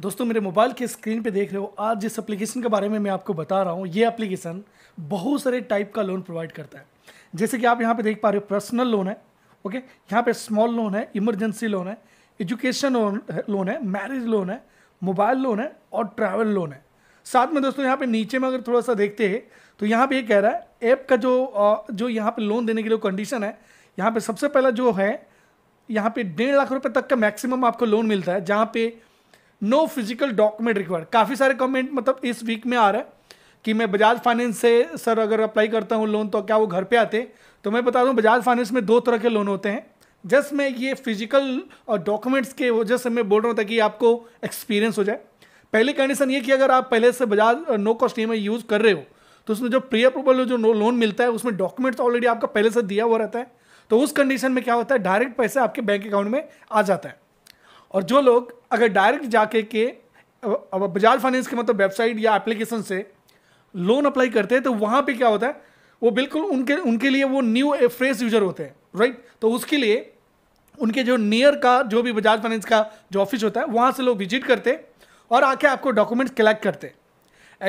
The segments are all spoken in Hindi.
दोस्तों मेरे मोबाइल के स्क्रीन पे देख रहे हो आज जिस एप्लीकेशन के बारे में मैं आपको बता रहा हूँ ये एप्लीकेशन बहुत सारे टाइप का लोन प्रोवाइड करता है जैसे कि आप यहाँ पे देख पा रहे हो पर्सनल लोन है ओके यहाँ पे स्मॉल लोन है इमरजेंसी लोन है एजुकेशन लोन लोन है मैरिज लोन है मोबाइल लोन है और ट्रैवल लोन है साथ में दोस्तों यहाँ पे नीचे में अगर थोड़ा सा देखते हैं तो यहाँ पे ये कह रहा है ऐप का जो जो यहाँ पे लोन देने के लिए कंडीशन है यहाँ पे सबसे पहला जो है यहाँ पे डेढ़ लाख रुपए तक का मैक्सिमम आपको लोन मिलता है जहाँ पे नो फिजिकल डॉक्यूमेंट रिक्वायर्ड काफ़ी सारे कमेंट मतलब इस वीक में आ रहा है कि मैं बजाज फाइनेंस से सर अगर अप्लाई करता हूँ लोन तो क्या वो घर पे आते तो मैं बता दूँ बजाज फाइनेंस में दो तरह के लोन होते हैं जस्ट मैं ये फिजिकल और डॉक्यूमेंट्स के वजह से मैं बोल रहा हूँ ताकि आपको एक्सपीरियंस हो जाए पहली कंडीशन ये कि अगर आप पहले से Bajaj no cost E use कर रहे हो तो उसमें जो प्री अप्रूवल जो लोन मिलता है उसमें डॉक्यूमेंट्स ऑलरेडी आपका पहले से दिया हुआ रहता है तो उस कंडीशन में क्या होता है डायरेक्ट पैसा आपके बैंक अकाउंट में आ जाता है और जो लोग अगर डायरेक्ट जाके के बजाज फाइनेंस के मतलब वेबसाइट या एप्लीकेशन से लोन अप्लाई करते हैं तो वहाँ पे क्या होता है वो बिल्कुल उनके उनके लिए वो न्यू फ्रेश यूजर होते हैं राइट तो उसके लिए उनके जो नियर का जो भी बजाज फाइनेंस का जो ऑफिस होता है वहाँ से लोग विजिट करते और आके आपको डॉक्यूमेंट्स कलेक्ट करते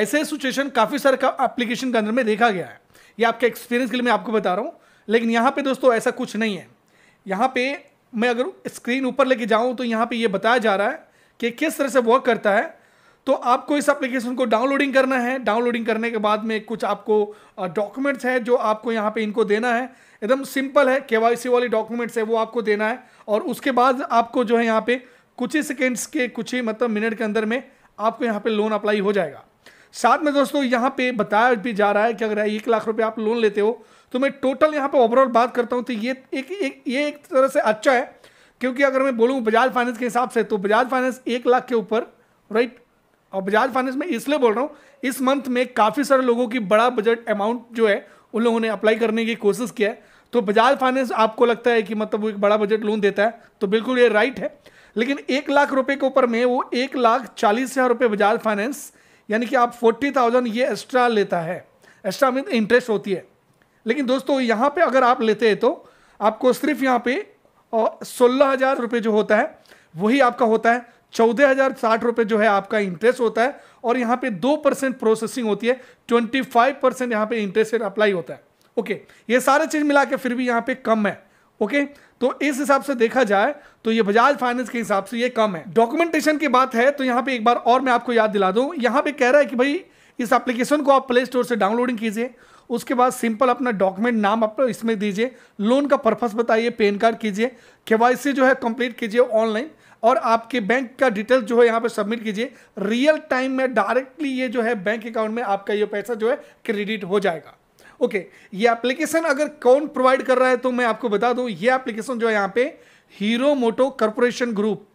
ऐसे सिचुएशन काफ़ी सारे का एप्लीकेशन के अंदर में देखा गया है ये आपके एक्सपीरियंस के लिए मैं आपको बता रहा हूँ लेकिन यहाँ पे दोस्तों ऐसा कुछ नहीं है यहाँ पे मैं अगर स्क्रीन ऊपर लेके जाऊँ तो यहाँ पे ये बताया जा रहा है कि किस तरह से वर्क करता है तो आपको इस एप्लीकेशन को डाउनलोडिंग करना है डाउनलोडिंग करने के बाद में कुछ आपको डॉक्यूमेंट्स है जो आपको यहाँ पे इनको देना है एकदम सिंपल है के वाली डॉक्यूमेंट्स है वो आपको देना है और उसके बाद आपको जो है यहाँ पे कुछ ही सेकेंड्स के कुछ ही मतलब मिनट के अंदर में आपको यहाँ पे लोन अप्लाई हो जाएगा साथ में दोस्तों यहाँ पे बताया भी जा रहा है कि अगर एक लाख रुपये आप लोन लेते हो तो मैं टोटल यहाँ पर ओवरऑल बात करता हूँ तो ये एक, एक ये एक तरह से अच्छा है क्योंकि अगर मैं बोलूँ बजाज फाइनेंस के हिसाब से तो बजाज फाइनेंस एक लाख के ऊपर राइट और बजाज फाइनेंस में इसलिए बोल रहा हूँ इस मंथ में काफ़ी सारे लोगों की बड़ा बजट अमाउंट जो है उन लोगों ने अप्लाई करने की कोशिश किया है तो बजाज फाइनेंस आपको लगता है कि मतलब वो एक बड़ा बजट लोन देता है तो बिल्कुल ये राइट है लेकिन एक लाख रुपये के ऊपर में वो एक लाख चालीस हज़ार रुपये बजाज फाइनेंस यानी कि आप फोर्टी थाउजेंड ये एक्स्ट्रा लेता है एक्स्ट्रा मीन इंटरेस्ट होती है लेकिन दोस्तों यहाँ पे अगर आप लेते हैं तो आपको सिर्फ यहाँ पे सोलह हज़ार रुपये जो होता है वही आपका होता है चौदह हज़ार साठ रुपये जो है आपका इंटरेस्ट होता है और यहाँ पे दो परसेंट प्रोसेसिंग होती है ट्वेंटी फाइव परसेंट यहाँ पे इंटरेस्ट रेट अप्लाई होता है ओके ये सारे चीज़ मिला के फिर भी यहाँ पे कम है ओके तो इस हिसाब से देखा जाए तो ये बजाज फाइनेंस के हिसाब से ये कम है डॉक्यूमेंटेशन की बात है तो यहाँ पे एक बार और मैं आपको याद दिला दूँ यहाँ पे कह रहा है कि भाई इस एप्लीकेशन को आप प्ले स्टोर से डाउनलोडिंग कीजिए उसके बाद सिंपल अपना डॉक्यूमेंट नाम आप इसमें दीजिए लोन का पर्पस बताइए पेन कार्ड कीजिए के जो है कंप्लीट कीजिए ऑनलाइन और आपके बैंक का डिटेल जो है यहाँ पे सबमिट कीजिए रियल टाइम में डायरेक्टली ये जो है बैंक अकाउंट में आपका ये पैसा जो है क्रेडिट हो जाएगा ओके ये एप्लीकेशन अगर कौन प्रोवाइड कर रहा है तो मैं आपको बता दूँ ये एप्लीकेशन जो है यहाँ पे Hero Moto Corporation group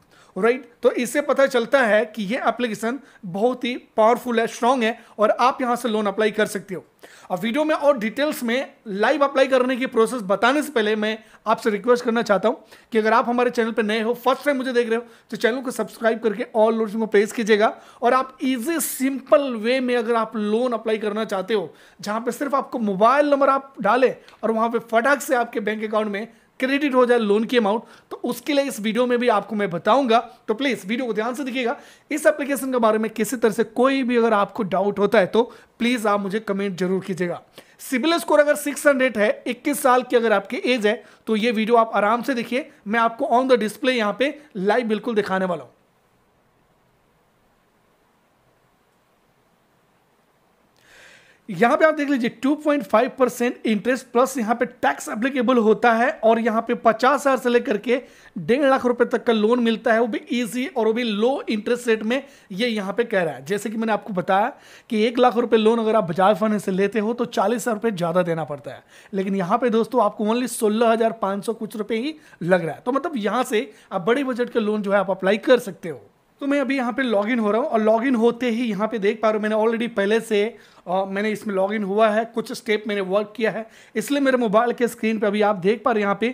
right तो इससे पता चलता है कि ये एप्लीकेशन बहुत ही पावरफुल है स्ट्रांग है और आप यहां से लोन अप्लाई कर सकते हो अब वीडियो में और डिटेल्स में लाइव अप्लाई करने की प्रोसेस बताने से पहले मैं आपसे रिक्वेस्ट करना चाहता हूं कि अगर आप हमारे चैनल पर नए हो फर्स्ट टाइम मुझे देख रहे हो तो चैनल को सब्सक्राइब करके ऑल लोड्स को प्रेस कीजिएगा और आप इजी सिंपल वे में अगर आप लोन अप्लाई करना चाहते हो जहां पर सिर्फ आपको मोबाइल नंबर आप डाले और वहां पर फटाक से आपके बैंक अकाउंट में क्रेडिट हो जाए लोन की अमाउंट तो उसके लिए इस वीडियो में भी आपको मैं बताऊंगा तो प्लीज़ वीडियो को ध्यान से देखिएगा इस एप्लीकेशन के बारे में किसी तरह से कोई भी अगर आपको डाउट होता है तो प्लीज़ आप मुझे कमेंट जरूर कीजिएगा सिबिल स्कोर अगर 600 है 21 साल की अगर आपकी एज है तो ये वीडियो आप आराम से देखिए मैं आपको ऑन द डिस्प्ले यहाँ पे लाइव बिल्कुल दिखाने वाला हूँ यहां पे आप देख लीजिए 2.5 परसेंट इंटरेस्ट प्लस यहाँ पे टैक्स एप्लीकेबल होता है और यहाँ पे पचास हज़ार से लेकर के डेढ़ लाख रुपए तक का लोन मिलता है वो भी इजी और वो भी लो इंटरेस्ट रेट में ये यहाँ पे कह रहा है जैसे कि मैंने आपको बताया कि एक लाख रुपए लोन अगर आप बजाज फाइनेंस से लेते हो तो चालीस हज़ार ज़्यादा देना पड़ता है लेकिन यहाँ पे दोस्तों आपको ओनली सोलह हज़ार सौ कुछ रुपए ही लग रहा है तो मतलब यहाँ से आप बड़े बजट के लोन जो है आप अप्लाई कर सकते हो तो मैं अभी यहाँ पे लॉगिन हो रहा हूँ और लॉगिन होते ही यहाँ पे देख पा रहा हूँ मैंने ऑलरेडी पहले से आ, मैंने इसमें लॉगिन हुआ है कुछ स्टेप मैंने वर्क किया है इसलिए मेरे मोबाइल के स्क्रीन पे अभी आप देख पा रहे हैं यहाँ पे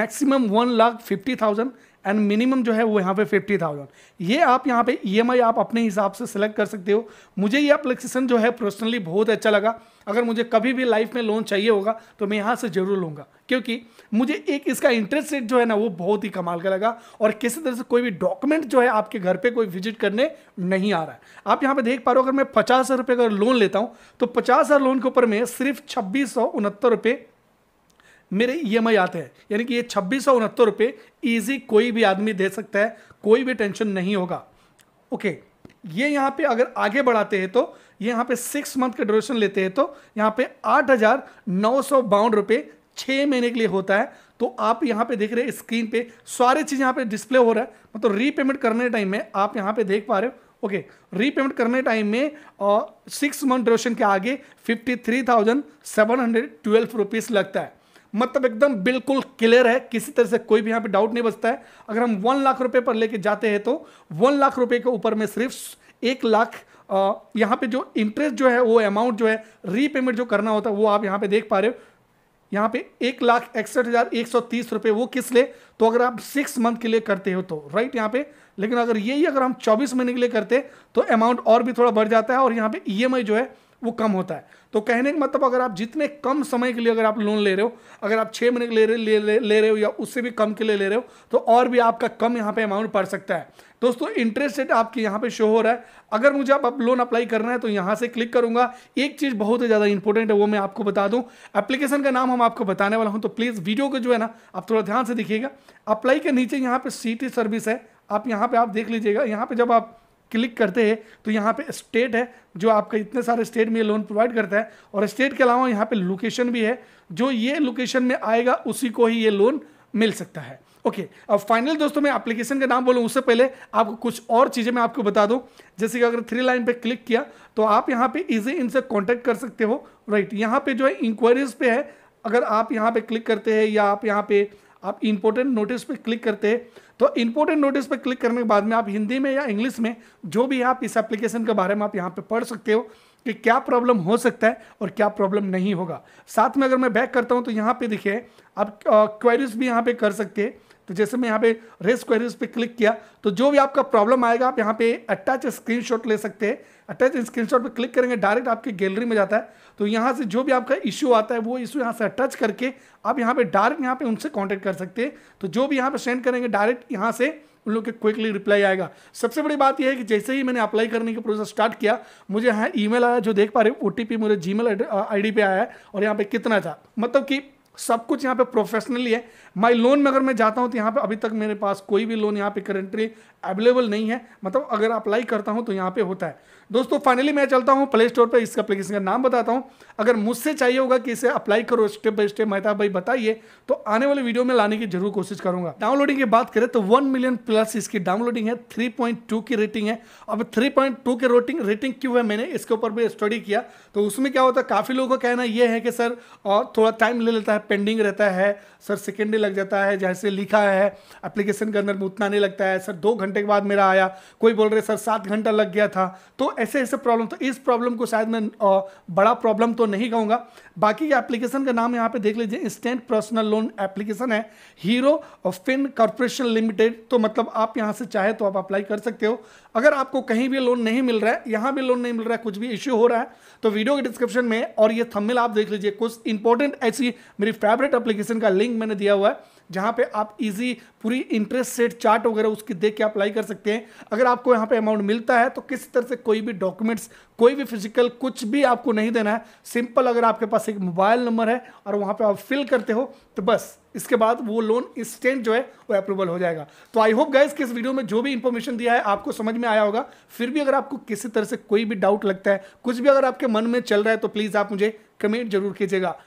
maximum one lakh fifty thousand and minimum जो है वो यहाँ पे फिफ्टी थाउजेंड ये आप यहाँ पे ई e आप अपने हिसाब से सिलेक्ट कर सकते हो मुझे ये एप्लीकेशन जो है पर्सनली बहुत अच्छा लगा अगर मुझे कभी भी लाइफ में लोन चाहिए होगा तो मैं यहाँ से ज़रूर लूँगा क्योंकि मुझे एक इसका इंटरेस्ट रेट जो है ना वो बहुत ही कमाल का लगा और किसी तरह से कोई भी डॉक्यूमेंट जो है आपके घर पर कोई विजिट करने नहीं आ रहा है आप यहाँ पे देख पा रहे हो अगर मैं पचास हज़ार रुपये का लोन लेता हूँ तो पचास हज़ार लोन के ऊपर मैं सिर्फ छब्बीस सौ उनहत्तर रुपये मेरे ई एम आई आते हैं यानी कि ये छब्बीस सौ उनहत्तर रुपये ईजी कोई भी आदमी दे सकता है कोई भी टेंशन नहीं होगा ओके ये यहाँ पे अगर आगे बढ़ाते हैं तो ये यहाँ पे सिक्स मंथ का ड्यूरेशन लेते हैं तो यहाँ पे आठ हज़ार नौ सौ बावन रुपये छः महीने के लिए होता है तो आप यहाँ पे देख रहे हैं स्क्रीन पे सारे चीज़ यहाँ पे डिस्प्ले हो रहा है मतलब रीपेमेंट करने टाइम में आप यहाँ पे देख पा रहे हो ओके रीपेमेंट करने टाइम में सिक्स मंथ ड्यूरेशन के आगे fifty three thousand seven hundred twelve rupees लगता है मतलब एकदम बिल्कुल क्लियर है किसी तरह से कोई भी यहां पे डाउट नहीं बचता है अगर हम वन लाख रुपए पर लेके जाते हैं तो वन लाख रुपए के ऊपर में सिर्फ एक लाख यहाँ पे जो इंटरेस्ट जो है वो अमाउंट जो है रीपेमेंट जो करना होता है वो आप यहाँ पे देख पा रहे हो यहाँ पे एक लाख इकसठ हज़ार एक सौ तीस रुपए वो किस लिए तो अगर आप सिक्स मंथ के लिए करते हो तो राइट यहाँ पे लेकिन अगर यही अगर हम चौबीस महीने के लिए करते तो अमाउंट और भी थोड़ा बढ़ जाता है और यहाँ पे ई e जो है वो कम होता है तो कहने का मतलब अगर आप जितने कम समय के लिए अगर आप लोन ले रहे हो अगर आप छः महीने के ले रहे ले, ले, ले रहे हो या उससे भी कम के लिए ले रहे हो तो और भी आपका कम यहाँ पे अमाउंट पड़ सकता है दोस्तों इंटरेस्ट रेट आपके यहाँ पे शो हो रहा है अगर मुझे आप, आप लोन अप्लाई करना है तो यहाँ से क्लिक करूँगा एक चीज़ बहुत ही ज़्यादा इंपॉर्टेंट है वो मैं आपको बता दूँ एप्लीकेशन का नाम हम आपको बताने वाला हूँ तो प्लीज़ वीडियो को जो है ना आप थोड़ा ध्यान से दिखिएगा अप्लाई के नीचे यहाँ पर सी सर्विस है आप यहाँ पर आप देख लीजिएगा यहाँ पर जब आप क्लिक करते हैं तो यहाँ पे स्टेट है जो आपका इतने सारे स्टेट में लोन प्रोवाइड करता है और स्टेट के अलावा यहाँ पे लोकेशन भी है जो ये लोकेशन में आएगा उसी को ही ये लोन मिल सकता है ओके okay, अब फाइनल दोस्तों मैं एप्लीकेशन का नाम बोलूँ उससे पहले आपको कुछ और चीज़ें मैं आपको बता दूँ जैसे कि अगर थ्री लाइन पे क्लिक किया तो आप यहाँ पे इजी इनसे कांटेक्ट कर सकते हो राइट right, यहाँ पे जो है इंक्वायरीज पे है अगर आप यहाँ पे क्लिक करते हैं या आप यहाँ पे आप इम्पोर्टेंट नोटिस पे क्लिक करते हैं तो इम्पोर्टेंट नोटिस पे क्लिक करने के बाद में आप हिंदी में या इंग्लिश में जो भी आप इस एप्लीकेशन के बारे में आप यहाँ पे पढ़ सकते हो कि क्या प्रॉब्लम हो सकता है और क्या प्रॉब्लम नहीं होगा साथ में अगर मैं बैक करता हूँ तो यहाँ पे देखिए आप क्वेरीज भी यहाँ पे कर सकते हैं तो जैसे मैं यहाँ पे रेस क्वेरीज पे क्लिक किया तो जो भी आपका प्रॉब्लम आएगा आप यहाँ पे अटैच स्क्रीनशॉट ले सकते हैं अटैच स्क्रीनशॉट पे क्लिक करेंगे डायरेक्ट आपके गैलरी में जाता है तो यहाँ से जो भी आपका इशू आता है वो इशू यहाँ से अटैच करके आप यहाँ पे डायरेक्ट यहाँ पे उनसे कॉन्टैक्ट कर सकते हैं तो जो भी यहाँ पे सेंड करेंगे डायरेक्ट यहाँ से उन लोग के क्विकली रिप्लाई आएगा सबसे बड़ी बात यह है कि जैसे ही मैंने अप्लाई करने का प्रोसेस स्टार्ट किया मुझे यहाँ ई आया जो देख पा रहे हो ओ मुझे जी मेल आई पे आया है और यहाँ पे कितना था मतलब कि सब कुछ यहाँ पे प्रोफेशनली है माई लोन में अगर मैं जाता हूँ तो यहाँ पर अभी तक मेरे पास कोई भी लोन यहाँ पे करेंटली अवेलेबल नहीं है मतलब अगर अप्लाई करता हूँ तो यहाँ पे होता है दोस्तों फाइनली मैं चलता हूँ प्ले स्टोर पर इस एप्लीकेशन का नाम बताता हूँ अगर मुझसे चाहिए होगा कि इसे अप्लाई करो स्टेप बाई स्टेप मेहताब भाई बताइए तो आने वाले वीडियो में लाने की जरूर कोशिश करूँगा डाउनलोडिंग की बात करें तो वन मिलियन प्लस इसकी डाउनलोडिंग है थ्री की रेटिंग है अब थ्री की रोटिंग रेटिंग क्यों है मैंने इसके ऊपर भी स्टडी किया तो उसमें क्या होता है काफ़ी लोगों का कहना यह है कि सर और थोड़ा टाइम ले लेता है पेंडिंग रहता है सर सेकेंड लग जाता है जैसे लिखा है एप्लीकेशन के अंदर में उतना नहीं लगता है सर दो घंटे के बाद मेरा आया कोई बोल रहे सर सात घंटा लग गया था तो ऐसे ऐसे प्रॉब्लम तो इस प्रॉब्लम को शायद मैं बड़ा प्रॉब्लम तो नहीं कहूँगा बाकी ये एप्लीकेशन का नाम यहाँ पे देख लीजिए इंस्टेंट पर्सनल लोन एप्लीकेशन है हीरो फिन कॉरपोरेशन लिमिटेड तो मतलब आप यहाँ से चाहे तो आप अप्लाई कर सकते हो अगर आपको कहीं भी लोन नहीं मिल रहा है यहां भी लोन नहीं मिल रहा है कुछ भी इश्यू हो रहा है तो वीडियो के डिस्क्रिप्शन में और ये थंबनेल आप देख लीजिए कुछ इंपॉर्टेंट ऐसी मेरी फेवरेट एप्लीकेशन का लिंक मैंने दिया हुआ है जहां पे आप इजी पूरी इंटरेस्ट रेट चार्ट वगैरह उसकी देख के अप्लाई कर सकते हैं अगर आपको यहाँ पे अमाउंट मिलता है तो किस तरह से कोई भी डॉक्यूमेंट्स कोई भी फिजिकल कुछ भी आपको नहीं देना है सिंपल अगर आपके पास एक मोबाइल नंबर है और वहां पर आप फिल करते हो तो बस इसके बाद वो लोन इंस्टेंट जो है वो अप्रूवल हो जाएगा तो आई होप गाइज कि इस वीडियो में जो भी इंफॉर्मेशन दिया है आपको समझ में आया होगा फिर भी अगर आपको किसी तरह से कोई भी डाउट लगता है कुछ भी अगर आपके मन में चल रहा है तो प्लीज़ आप मुझे कमेंट जरूर कीजिएगा